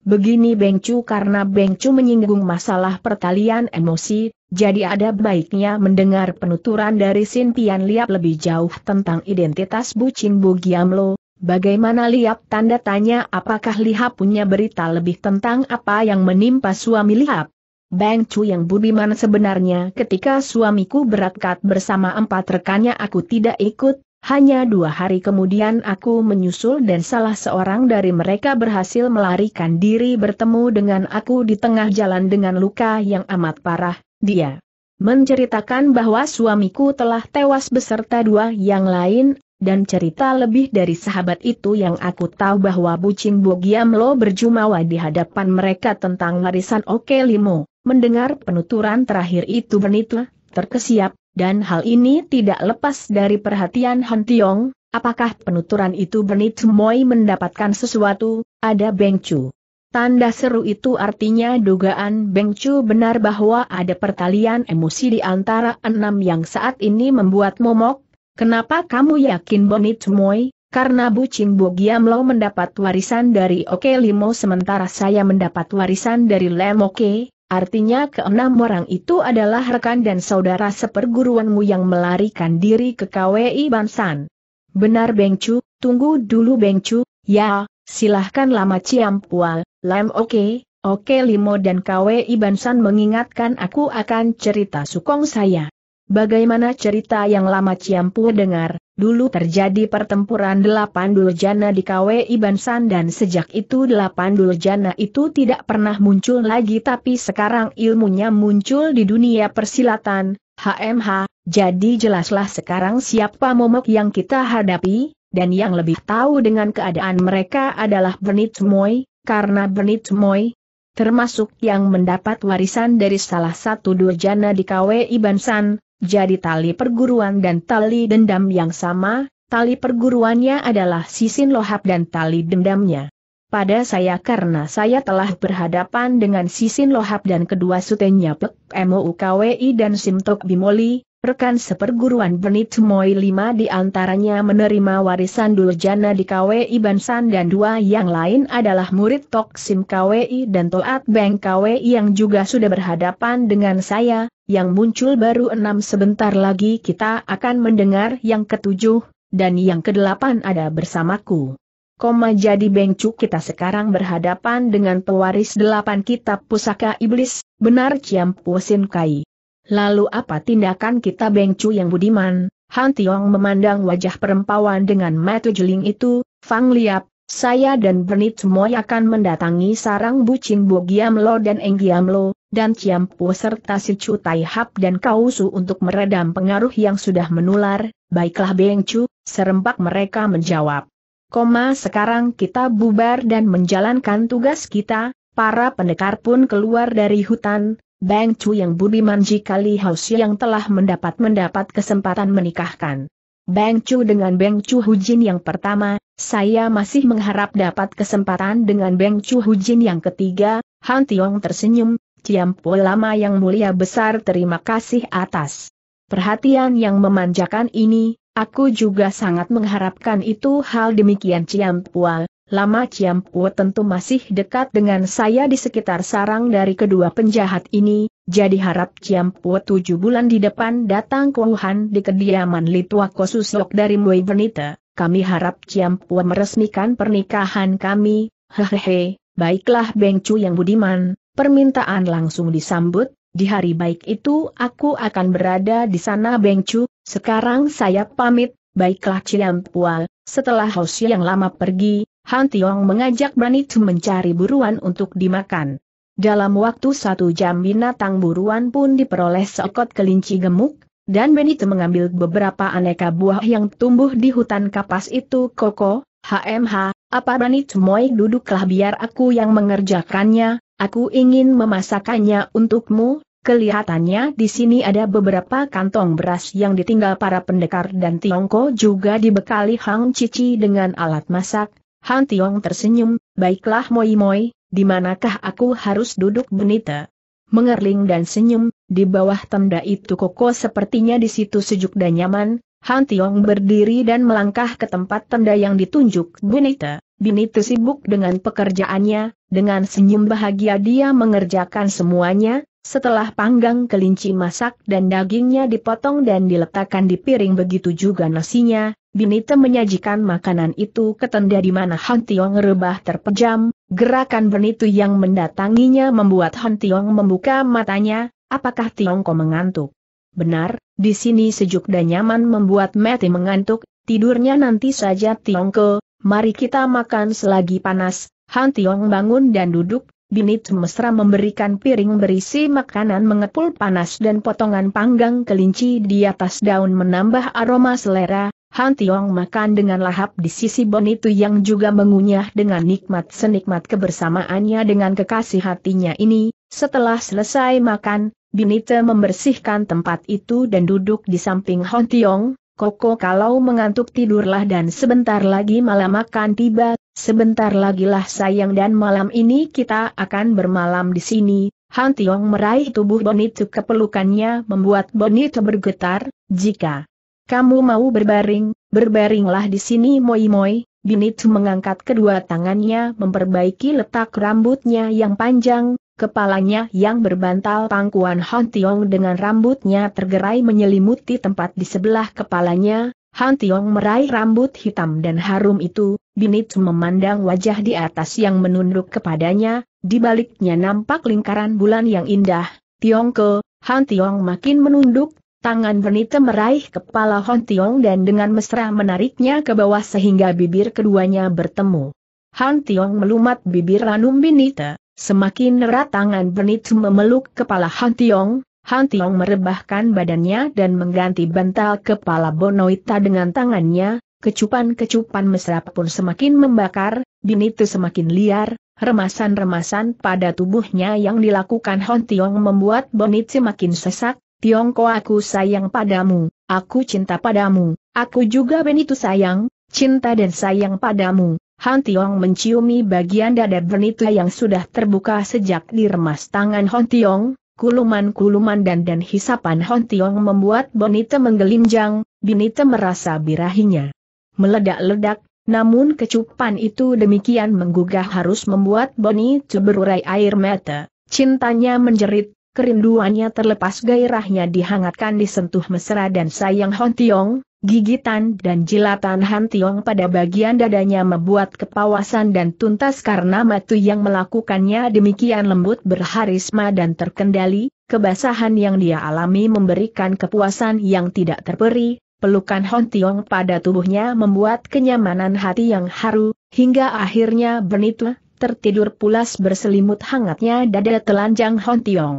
Begini Bengcu karena Bengcu menyinggung masalah pertalian emosi, jadi ada baiknya mendengar penuturan dari Sin Tian Liap lebih jauh tentang identitas Bucin Bu Giamlo, bagaimana Liap tanda tanya apakah Liap punya berita lebih tentang apa yang menimpa suami Liap. Bang Chu yang budiman sebenarnya ketika suamiku berangkat bersama empat rekannya aku tidak ikut, hanya dua hari kemudian aku menyusul dan salah seorang dari mereka berhasil melarikan diri bertemu dengan aku di tengah jalan dengan luka yang amat parah, dia menceritakan bahwa suamiku telah tewas beserta dua yang lain, dan cerita lebih dari sahabat itu yang aku tahu bahwa Bucin Bogiamlo berjumawa di hadapan mereka tentang warisan Oke Limo. Mendengar penuturan terakhir itu Benitla terkesiap, dan hal ini tidak lepas dari perhatian Han Tiong, apakah penuturan itu Bernit Moy mendapatkan sesuatu, ada Beng Chu. Tanda seru itu artinya dugaan Beng Chu benar bahwa ada pertalian emosi di antara enam yang saat ini membuat momok, kenapa kamu yakin Bernit Moy? Karena Bu Giam Lo mendapat warisan dari Oke Limo sementara saya mendapat warisan dari Lem Oke, Artinya keenam orang itu adalah rekan dan saudara seperguruanmu yang melarikan diri ke KWI Bansan. Benar Bengcu, tunggu dulu Bengcu, ya, silahkan lama Ciampual, lem oke, oke okay Limo dan KWI Bansan mengingatkan aku akan cerita sukong saya. Bagaimana cerita yang lama Ciampu dengar, dulu terjadi pertempuran delapan jana di Iban San dan sejak itu delapan jana itu tidak pernah muncul lagi tapi sekarang ilmunya muncul di dunia persilatan, HMH, jadi jelaslah sekarang siapa momok yang kita hadapi, dan yang lebih tahu dengan keadaan mereka adalah Bernit Moy, karena Bernit Moy, termasuk yang mendapat warisan dari salah satu durjana di Iban San. Jadi tali perguruan dan tali dendam yang sama, tali perguruannya adalah sisin lohap dan tali dendamnya. Pada saya karena saya telah berhadapan dengan sisin lohap dan kedua sutenya Pek MOUKWI dan Simtok Bimoli, Rekan seperguruan Benit Moi lima di antaranya menerima warisan Duljana di KWI Bansan dan dua yang lain adalah murid Tok Sim KWI dan Toat Beng KWI yang juga sudah berhadapan dengan saya, yang muncul baru enam sebentar lagi kita akan mendengar yang ketujuh, dan yang kedelapan ada bersamaku. Koma jadi bengcu kita sekarang berhadapan dengan pewaris delapan kitab pusaka iblis, benar Ciam Pusin Kai. Lalu apa tindakan kita bengcu yang budiman? Han Tiong memandang wajah perempuan dengan mata jeling itu, Fang Liap, saya dan Bernit semua akan mendatangi sarang bucin lo dan lo dan Pu serta si Chu Tai Hap dan Kausu untuk meredam pengaruh yang sudah menular, baiklah Beng Chu, serempak mereka menjawab. Koma sekarang kita bubar dan menjalankan tugas kita, para pendekar pun keluar dari hutan, Beng Chu yang budiman jika Li haus yang telah mendapat-mendapat kesempatan menikahkan. Beng Chu dengan Beng Chu Hujin yang pertama, saya masih mengharap dapat kesempatan dengan Beng Chu Hujin yang ketiga, Han Tiong tersenyum, Ciampu lama yang mulia besar terima kasih atas perhatian yang memanjakan ini, aku juga sangat mengharapkan itu hal demikian Ciampual. Lama Ciampu tentu masih dekat dengan saya di sekitar sarang dari kedua penjahat ini, jadi harap Ciampu tujuh bulan di depan datang ke Wuhan di kediaman Litwa Kosusok dari Mui Bernita. Kami harap Ciampu meresmikan pernikahan kami, hehehe, baiklah Beng Chu yang budiman, Permintaan langsung disambut, di hari baik itu aku akan berada di sana Bengcu, sekarang saya pamit, baiklah Ciampual, setelah haus yang lama pergi, Han Tiong mengajak Banitu mencari buruan untuk dimakan. Dalam waktu satu jam binatang buruan pun diperoleh seekor kelinci gemuk, dan Benito mengambil beberapa aneka buah yang tumbuh di hutan kapas itu koko, HMH, apa Benito Moik duduklah biar aku yang mengerjakannya, Aku ingin memasakannya untukmu, kelihatannya di sini ada beberapa kantong beras yang ditinggal para pendekar dan Tiongko juga dibekali Hang Cici dengan alat masak. Hang Tiong tersenyum, baiklah Moi Moi, di manakah aku harus duduk benita? Mengerling dan senyum, di bawah tenda itu koko sepertinya di situ sejuk dan nyaman, Han Tiong berdiri dan melangkah ke tempat tenda yang ditunjuk Benita itu sibuk dengan pekerjaannya, dengan senyum bahagia dia mengerjakan semuanya, setelah panggang kelinci masak dan dagingnya dipotong dan diletakkan di piring begitu juga nasinya, Binita menyajikan makanan itu ke tenda di mana Han Tiong rebah terpejam, gerakan Benitu yang mendatanginya membuat Han Tiong membuka matanya, apakah Tiongko mengantuk? Benar, di sini sejuk dan nyaman membuat Mati mengantuk, tidurnya nanti saja Tiongko, mari kita makan selagi panas, Han Tiong bangun dan duduk, Binit mesra memberikan piring berisi makanan mengepul panas dan potongan panggang kelinci di atas daun menambah aroma selera, Han Tiong makan dengan lahap di sisi Bon yang juga mengunyah dengan nikmat senikmat kebersamaannya dengan kekasih hatinya ini, setelah selesai makan, Binite membersihkan tempat itu dan duduk di samping Han Tiong, Koko kalau mengantuk tidurlah dan sebentar lagi malam akan tiba, sebentar lagi lah sayang dan malam ini kita akan bermalam di sini. Han Tiong meraih tubuh Bonito ke pelukannya membuat Bonito bergetar, jika kamu mau berbaring, berbaringlah di sini Moi Moi. Bonito mengangkat kedua tangannya memperbaiki letak rambutnya yang panjang, kepalanya yang berbantal pangkuan Han Tiong dengan rambutnya tergerai menyelimuti tempat di sebelah kepalanya, Han Tiong meraih rambut hitam dan harum itu, Binit memandang wajah di atas yang menunduk kepadanya, di baliknya nampak lingkaran bulan yang indah, Tiong ke. Han Tiong makin menunduk, tangan Binit meraih kepala Han Tiong dan dengan mesra menariknya ke bawah sehingga bibir keduanya bertemu. Han Tiong melumat bibir Ranum Binita. Semakin erat tangan Bernit memeluk kepala Han Tiong, Han Tiong merebahkan badannya dan mengganti bantal kepala Bonoita dengan tangannya, kecupan-kecupan mesra pun semakin membakar, Binitu semakin liar, remasan-remasan pada tubuhnya yang dilakukan Han Tiong membuat Bonit semakin sesak, Tiongko aku sayang padamu, aku cinta padamu, aku juga Benitu sayang, cinta dan sayang padamu, Han Tiong menciumi bagian dada Bernita yang sudah terbuka sejak diremas tangan Han Tiong, kuluman-kuluman dan dan hisapan Han Tiong membuat Bonita menggelinjang, Bonita merasa birahinya meledak-ledak, namun kecupan itu demikian menggugah harus membuat Boni berurai air mata, cintanya menjerit, kerinduannya terlepas gairahnya dihangatkan disentuh mesra dan sayang Han Tiong, Gigitan dan jilatan Han Tiong pada bagian dadanya membuat kepawasan dan tuntas karena Matu yang melakukannya demikian lembut berharisma dan terkendali, kebasahan yang dia alami memberikan kepuasan yang tidak terperi, pelukan Han Tiong pada tubuhnya membuat kenyamanan hati yang haru, hingga akhirnya bernitu, tertidur pulas berselimut hangatnya dada telanjang Han Tiong.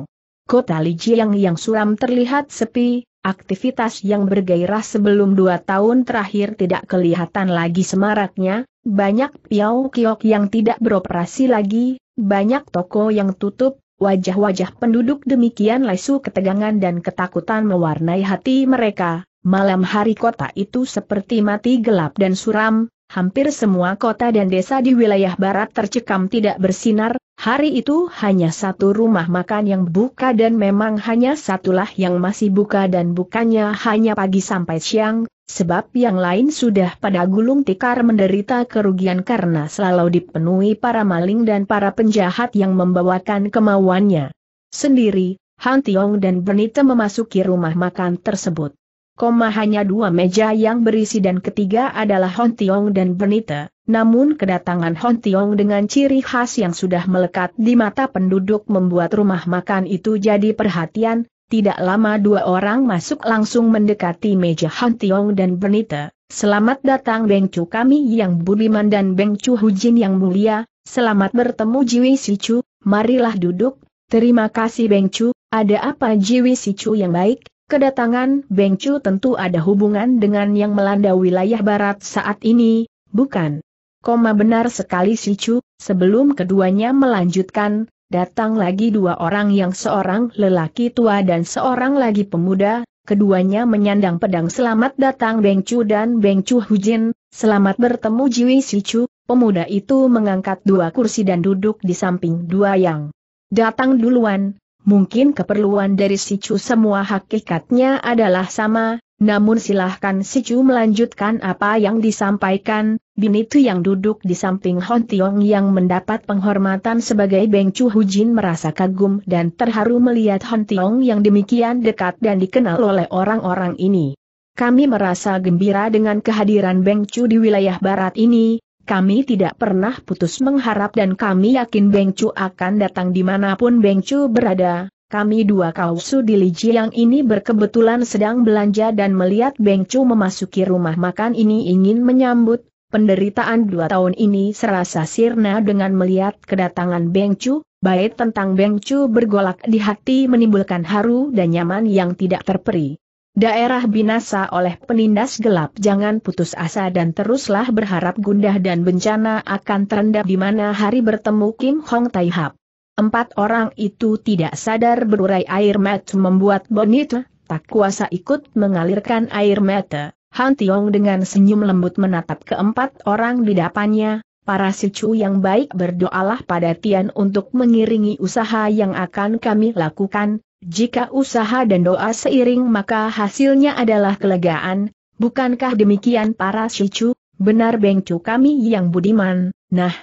Kota Lijiang yang suram terlihat sepi, Aktivitas yang bergairah sebelum dua tahun terakhir tidak kelihatan lagi semaraknya, banyak piau kiok yang tidak beroperasi lagi, banyak toko yang tutup, wajah-wajah penduduk demikian lesu ketegangan dan ketakutan mewarnai hati mereka, malam hari kota itu seperti mati gelap dan suram, hampir semua kota dan desa di wilayah barat tercekam tidak bersinar, Hari itu hanya satu rumah makan yang buka dan memang hanya satulah yang masih buka dan bukannya hanya pagi sampai siang, sebab yang lain sudah pada gulung tikar menderita kerugian karena selalu dipenuhi para maling dan para penjahat yang membawakan kemauannya. Sendiri, Han Tiong dan Bernita memasuki rumah makan tersebut koma hanya dua meja yang berisi dan ketiga adalah Hon Tiong dan Benita. Namun kedatangan Hon Tiong dengan ciri khas yang sudah melekat di mata penduduk membuat rumah makan itu jadi perhatian, tidak lama dua orang masuk langsung mendekati meja Hon Tiong dan Benita. Selamat datang Bengcu kami yang budiman dan Bengcu Hujin yang mulia, selamat bertemu Jiwi Sichu. marilah duduk, terima kasih Bengcu. ada apa Jiwi Sichu yang baik, Kedatangan Beng Chu tentu ada hubungan dengan yang melanda wilayah barat saat ini, bukan? Koma benar sekali si Chu, sebelum keduanya melanjutkan, datang lagi dua orang yang seorang lelaki tua dan seorang lagi pemuda, keduanya menyandang pedang selamat datang Beng Chu dan Beng Chu Hujin, selamat bertemu Jiwi si Chu, pemuda itu mengangkat dua kursi dan duduk di samping dua yang datang duluan, mungkin keperluan dari si Sicu semua hakikatnya adalah sama, namun silahkan si Sicu melanjutkan apa yang disampaikan, Bin itu yang duduk di samping Hon Tiong yang mendapat penghormatan sebagai Beng Chu Hu Jin merasa kagum dan terharu melihat Hon Tiong yang demikian dekat dan dikenal oleh orang-orang ini. Kami merasa gembira dengan kehadiran Beng Chu di wilayah barat ini, kami tidak pernah putus mengharap dan kami yakin Beng Cu akan datang dimanapun Beng Cu berada. Kami dua kausu di Liji yang ini berkebetulan sedang belanja dan melihat Beng Cu memasuki rumah makan ini ingin menyambut. Penderitaan dua tahun ini serasa sirna dengan melihat kedatangan Beng Cu, baik tentang Beng Cu bergolak di hati menimbulkan haru dan nyaman yang tidak terperi. Daerah binasa oleh penindas gelap jangan putus asa dan teruslah berharap gundah dan bencana akan terendam di mana hari bertemu Kim Hong Tai Hap. Empat orang itu tidak sadar berurai air mata membuat Bonita, tak kuasa ikut mengalirkan air mata. Han Tiong dengan senyum lembut menatap keempat orang di depannya, para sicu yang baik berdoalah pada Tian untuk mengiringi usaha yang akan kami lakukan, jika usaha dan doa seiring maka hasilnya adalah kelegaan, bukankah demikian para sicu, benar Bengcu kami yang budiman, nah.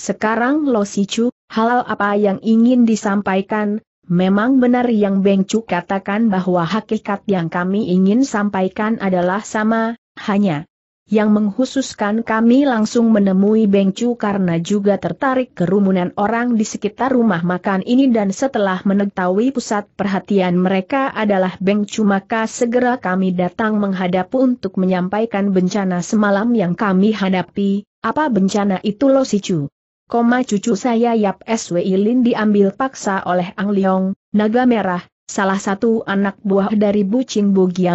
Sekarang Lo sicu, halal apa yang ingin disampaikan, memang benar yang Bengcu katakan bahwa hakikat yang kami ingin sampaikan adalah sama, hanya yang menghususkan kami langsung menemui Bengcu karena juga tertarik kerumunan orang di sekitar rumah makan ini dan setelah mengetahui pusat perhatian mereka adalah Bengcu maka segera kami datang menghadap untuk menyampaikan bencana semalam yang kami hadapi, apa bencana itu lo Sicu? Koma cucu saya Yap SWI Lin diambil paksa oleh Ang Leong, naga merah, salah satu anak buah dari Bucing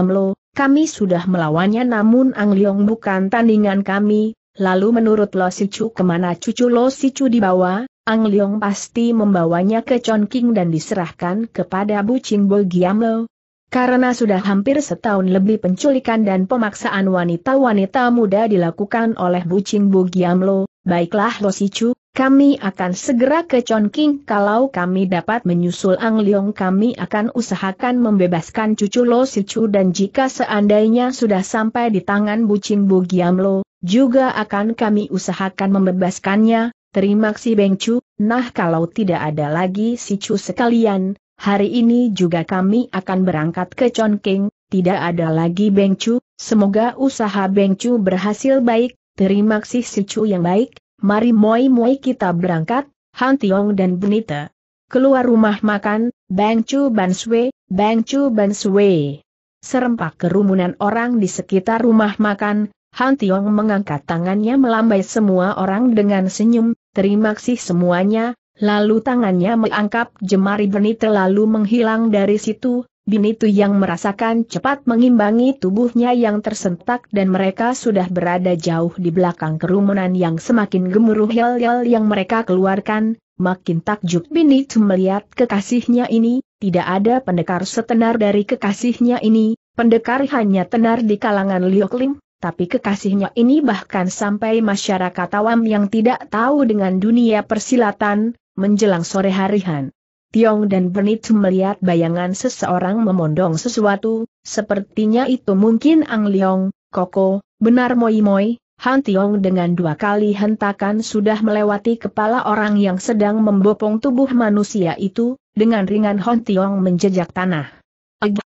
Lo, kami sudah melawannya namun Ang Leong bukan tandingan kami, lalu menurut Lo Sicu kemana cucu Lo Sicu dibawa, Ang Leong pasti membawanya ke Chongqing dan diserahkan kepada Bu Qingbo Giamlo. Karena sudah hampir setahun lebih penculikan dan pemaksaan wanita-wanita muda dilakukan oleh Bu Qingbo Giamlo, baiklah Lo Sicu, kami akan segera ke Chongqing kalau kami dapat menyusul Ang Leong kami akan usahakan membebaskan cucu Lo Sichu dan jika seandainya sudah sampai di tangan Bucing Bu Giam Lo, juga akan kami usahakan membebaskannya, terima kasih Beng Chu, nah kalau tidak ada lagi si Chu sekalian, hari ini juga kami akan berangkat ke Chongqing, tidak ada lagi Beng Chu, semoga usaha Beng Chu berhasil baik, terima kasih si Chu yang baik, mari moi-moi kita berangkat, Han Tiong dan Benita. Keluar rumah makan, Bang Chu Ban Sui, Bang Chu Ban Sui. Serempak kerumunan orang di sekitar rumah makan, Han Tiong mengangkat tangannya melambai semua orang dengan senyum, terima kasih semuanya, lalu tangannya mengangkap jemari Benita lalu menghilang dari situ, Bin itu yang merasakan cepat mengimbangi tubuhnya yang tersentak dan mereka sudah berada jauh di belakang kerumunan yang semakin gemuruh yel-yel yang mereka keluarkan, makin takjub Bin itu melihat kekasihnya ini, tidak ada pendekar setenar dari kekasihnya ini, pendekar hanya tenar di kalangan Lioklim, tapi kekasihnya ini bahkan sampai masyarakat awam yang tidak tahu dengan dunia persilatan, menjelang sore harihan. Tiong dan Bernice melihat bayangan seseorang memondong sesuatu, sepertinya itu mungkin Ang Leong, Koko, benar Moi Moi, Han Tiong dengan dua kali hentakan sudah melewati kepala orang yang sedang membopong tubuh manusia itu, dengan ringan Han Tiong menjejak tanah.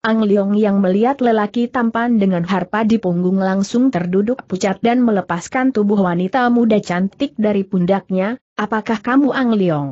Ang Leong yang melihat lelaki tampan dengan harpa di punggung langsung terduduk pucat dan melepaskan tubuh wanita muda cantik dari pundaknya, apakah kamu Ang Leong?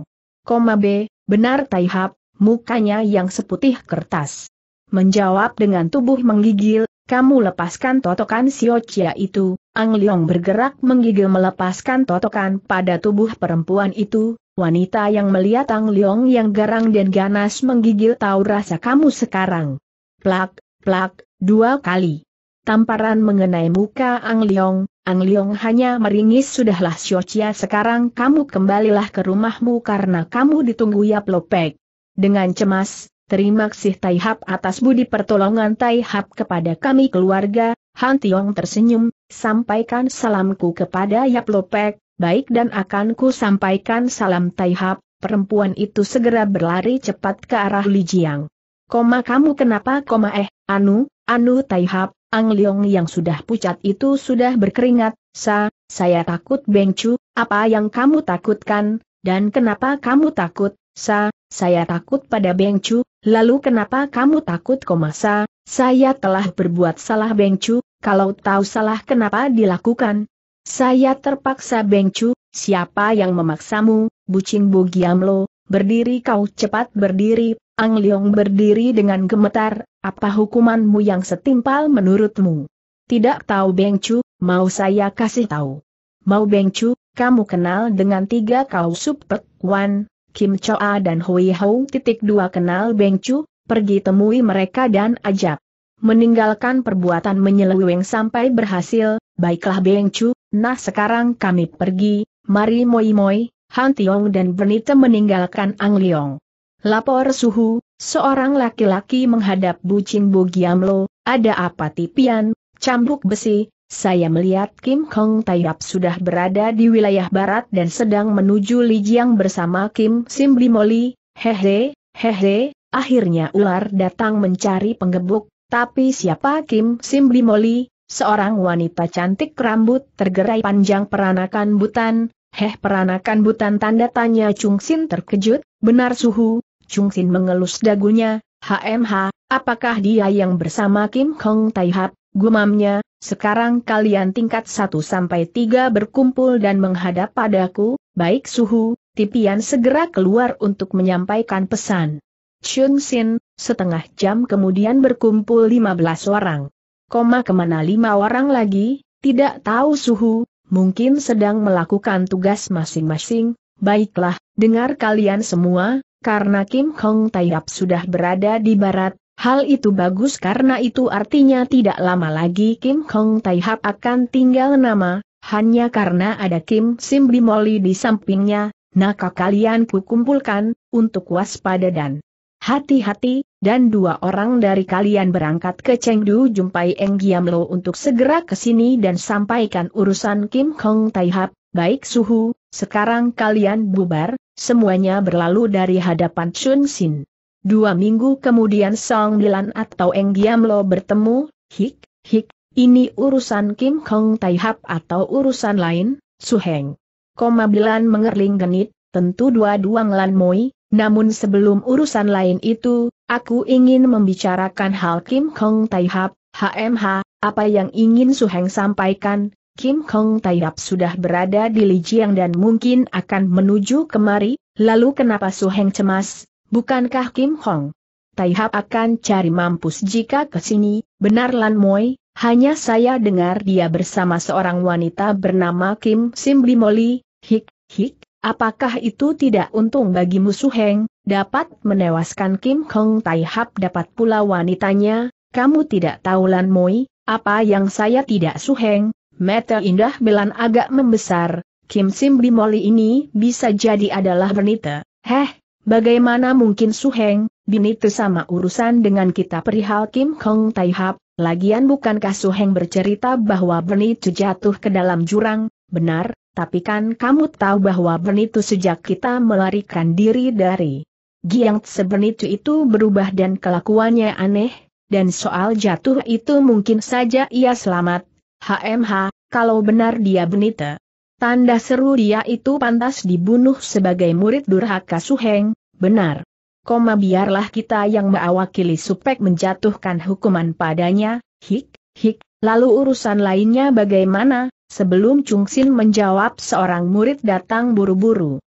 Koma B, Benar Taihap, mukanya yang seputih kertas. Menjawab dengan tubuh menggigil, kamu lepaskan totokan Siocia itu, Ang Leong bergerak menggigil melepaskan totokan pada tubuh perempuan itu, wanita yang melihat Ang Leong yang garang dan ganas menggigil tahu rasa kamu sekarang. Plak, plak, dua kali. Tamparan mengenai muka Ang Leong, Ang Liong hanya meringis sudahlah Xiochia sekarang kamu kembalilah ke rumahmu karena kamu ditunggu Yap Lopek. Dengan cemas, terima kasih Tai Hap atas budi pertolongan Tai Hap kepada kami keluarga, Han Tiong tersenyum, sampaikan salamku kepada Yap Lopek, baik dan akan ku sampaikan salam Tai Hap, perempuan itu segera berlari cepat ke arah Lijiang. Koma kamu kenapa koma eh, Anu, Anu Hap, Ang Leong yang sudah pucat itu sudah berkeringat, Sa, saya takut Beng Chu, apa yang kamu takutkan, dan kenapa kamu takut, Sa, saya takut pada Beng Chu, lalu kenapa kamu takut Sa, saya telah berbuat salah Beng Chu, kalau tahu salah kenapa dilakukan. Saya terpaksa Beng Chu, siapa yang memaksamu, bucing Bogiamlo, berdiri kau cepat berdiri, Ang Leong berdiri dengan gemetar, apa hukumanmu yang setimpal menurutmu? Tidak tahu Beng Chu, mau saya kasih tahu. Mau Beng Chu, kamu kenal dengan tiga kau supek, Wan, Kim Choa dan Hui Hou titik dua kenal Beng Chu, pergi temui mereka dan ajak. Meninggalkan perbuatan menyeleweng sampai berhasil, baiklah Beng Chu, nah sekarang kami pergi, mari Moi Moi, Han Tiong dan Bernita meninggalkan Ang Leong. Lapor suhu, seorang laki-laki menghadap Bucing Bogiamlo, ada apa tipian, cambuk besi, saya melihat Kim Kong Tayap sudah berada di wilayah barat dan sedang menuju Lijiang bersama Kim Simbli Moli, hehe, hehe, akhirnya ular datang mencari penggebuk, tapi siapa Kim Simbli Moli? seorang wanita cantik rambut tergerai panjang peranakan butan, Heh peranakan butan tanda tanya Chung Sin terkejut, benar suhu, Chung Sin mengelus dagunya, HMH, apakah dia yang bersama Kim Kong Tai Hap, gumamnya, sekarang kalian tingkat 1 sampai 3 berkumpul dan menghadap padaku, baik suhu, Tipian segera keluar untuk menyampaikan pesan. Chung Sin, setengah jam kemudian berkumpul 15 orang. Koma kemana lima orang lagi, tidak tahu suhu, mungkin sedang melakukan tugas masing-masing, baiklah, dengar kalian semua, karena Kim Hong Taiyap sudah berada di barat, hal itu bagus karena itu artinya tidak lama lagi Kim Hong Taihap akan tinggal nama, hanya karena ada Kim Sim Bimoli di sampingnya, maka kalian kukumpulkan, untuk waspada dan hati-hati, dan dua orang dari kalian berangkat ke Chengdu jumpai Eng Lo untuk segera ke sini dan sampaikan urusan Kim Hong Taihap, baik suhu, sekarang kalian bubar, Semuanya berlalu dari hadapan Chun Sin. Dua minggu kemudian Song Milan atau Eng Giam lo bertemu, hik, hik, ini urusan Kim Kong Tai Hap atau urusan lain, Su Heng. Koma Bilan mengerling genit, tentu dua-dua ngelan moi, namun sebelum urusan lain itu, aku ingin membicarakan hal Kim Kong Tai Hap, HMH, apa yang ingin Su Heng sampaikan, Kim Kong Taiyap sudah berada di Lijiang dan mungkin akan menuju kemari, lalu kenapa Su Heng cemas, bukankah Kim Hong Taihap akan cari mampus jika ke sini, benar Lan Moi. hanya saya dengar dia bersama seorang wanita bernama Kim Sim Moli, hik, hik, apakah itu tidak untung bagimu Su Heng, dapat menewaskan Kim Kong Taihap dapat pula wanitanya, kamu tidak tahu Lan Moi? apa yang saya tidak Su Heng, Mata indah Belan agak membesar, Kim Sim Bimoli ini bisa jadi adalah Benita. Heh, bagaimana mungkin Suheng, Benita sama urusan dengan kita perihal Kim Kong Tai Hap, lagian bukankah Suheng bercerita bahwa Benita jatuh ke dalam jurang, benar, tapi kan kamu tahu bahwa Benita sejak kita melarikan diri dari Giang Tse itu berubah dan kelakuannya aneh, dan soal jatuh itu mungkin saja ia selamat, HMH, kalau benar dia benita. Tanda seru dia itu pantas dibunuh sebagai murid durhaka Suheng, benar. Koma biarlah kita yang mewakili Supek menjatuhkan hukuman padanya, hik, hik, lalu urusan lainnya bagaimana, sebelum Chung Sin menjawab seorang murid datang buru-buru.